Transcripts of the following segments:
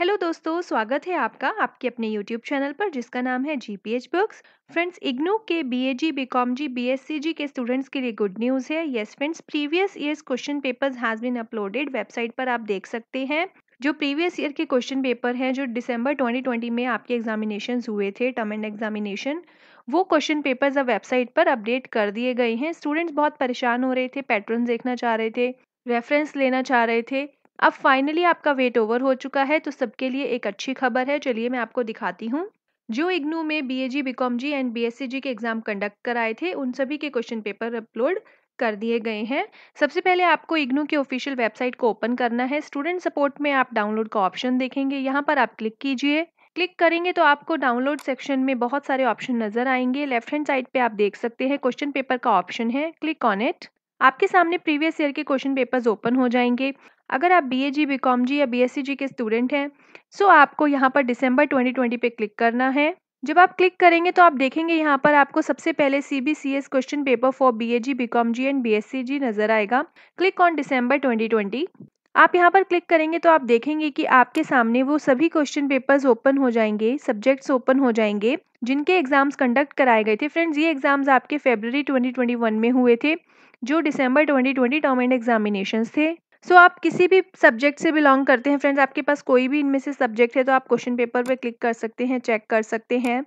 hello दोस्तों स्वागत है आपका आपके अपने यूट्यूब चैनल पर जिसका नाम है G P H books friends IGNOU के B A G B com G B S C G के स्टूडेंट्स के लिए गुड न्यूज़ है yes friends previous years question papers has been uploaded website पर आप देख सकते हैं जो प्रीवियस ईयर के क्वेश्चन पेपर हैं जो दिसंबर 2020 में आपके एग्जामिनेशन हुए थे टर्म एंड एग्जामिनेशन वो क्वेश्चन पेपर्स अब वेबसाइट पर अपडेट कर दिए गए हैं स्टूडेंट्स बहुत परेशान हो रहे थे पैटर्न देखना चाह रहे थे रेफरेंस लेना चाह रहे थे अब फाइनली आपका वेट ओवर हो चुका है तो सबके लिए एक अच्छी खबर है चलिए मैं आपको दिखाती हूँ जो इग्नू में B A G B com G and B S C G के एग्जाम कंडक्ट कराए थे उन सभी के क्वेश्चन पेपर अपलोड कर दिए गए हैं सबसे पहले आपको इग्नू के ऑफिशियल वेबसाइट को ओपन करना है स्टूडेंट सपोर्ट में आप डाउनलोड का ऑप्शन देखेंगे यहाँ पर आप क्लिक कीजिए क्लिक करेंगे तो आपको डाउनलोड सेक्शन में बहुत सारे ऑप्शन नजर आएंगे लेफ्ट हैंड साइड पे आप देख सकते हैं क्वेश्चन पेपर का ऑप्शन है क्लिक ऑन इट आपके सामने प्रीवियस ईयर के क्वेश्चन पेपर्स ओपन हो जाएंगे अगर आप B A G B com G या बी एस सी जी के स्टूडेंट हैं सो आपको यहाँ पर डिसम्बर ट्वेंटी ट्वेंटी पे क्लिक करना है जब आप क्लिक करेंगे तो आप देखेंगे यहाँ पर आपको सबसे पहले C B C S question paper for B A G B com G and B S C G नज़र आएगा click on December twenty twenty आप यहाँ पर क्लिक करेंगे तो आप देखेंगे कि आपके सामने वो सभी क्वेश्चन पेपर्स ओपन हो जाएंगे सब्जेक्ट्स ओपन हो जाएंगे जिनके एग्ज़ाम्स कंडक्ट कराए गए थे फ्रेंड्स ये एग्ज़ाम्स आपके फेबररी 2021 में हुए थे जो दिसंबर 2020 टॉम एंड एग्जामिनेशंस थे सो आप किसी भी सब्जेक्ट से बिलोंग करते हैं फ्रेंड्स आपके पास कोई भी इनमें से सब्जेक्ट है तो आप क्वेश्चन पेपर पे क्लिक कर सकते हैं चेक कर सकते हैं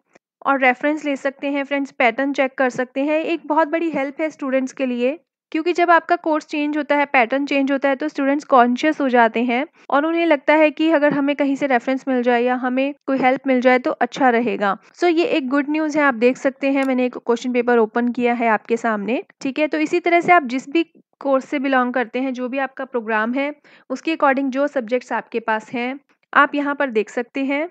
और रेफरेंस ले सकते हैं फ्रेंड्स पैटर्न चेक कर सकते हैं एक बहुत बड़ी हेल्प है स्टूडेंट्स के लिए क्योंकि जब आपका कोर्स चेंज होता है पैटर्न चेंज होता है तो स्टूडेंट्स कॉन्शियस हो जाते हैं और उन्हें लगता है कि अगर हमें कहीं से रेफरेंस मिल जाए या हमें कोई हेल्प मिल जाए तो अच्छा रहेगा सो so, ये एक गुड न्यूज़ है आप देख सकते हैं मैंने एक क्वेश्चन पेपर ओपन किया है आपके सामने ठीक है तो इसी तरह से आप जिस भी कोर्स से बिलोंग करते हैं जो भी आपका प्रोग्राम है उसके अकॉर्डिंग जो सब्जेक्ट्स आपके पास हैं आप यहाँ पर देख सकते हैं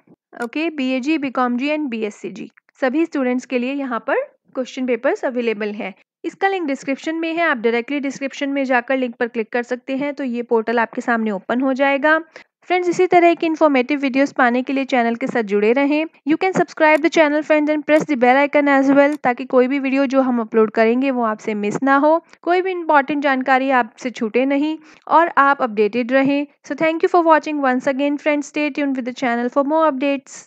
okay B A G B com G and B S C G सभी स्टूडेंट्स के लिए यहाँ पर क्वेश्चन पेपर्स अवेलेबल हैं इसका लिंक डिस्क्रिप्शन में है आप डायरेक्टली डिस्क्रिप्शन में जाकर लिंक पर क्लिक कर सकते हैं तो ये पोर्टल आपके सामने ओपन हो जाएगा फ्रेंड्स इसी तरह की इन्फॉर्मेटिव वीडियोस पाने के लिए चैनल के साथ जुड़े रहें you can subscribe the channel friend and press the bell icon as well ताकि कोई भी वीडियो जो हम अपलोड करेंगे वो आपसे मिस ना हो कोई भी इंपॉर्टेंट जानकारी आपसे छूटे नहीं और आप अपडेटेड रहें so thank you for watching once again friends stay tune with the channel for more updates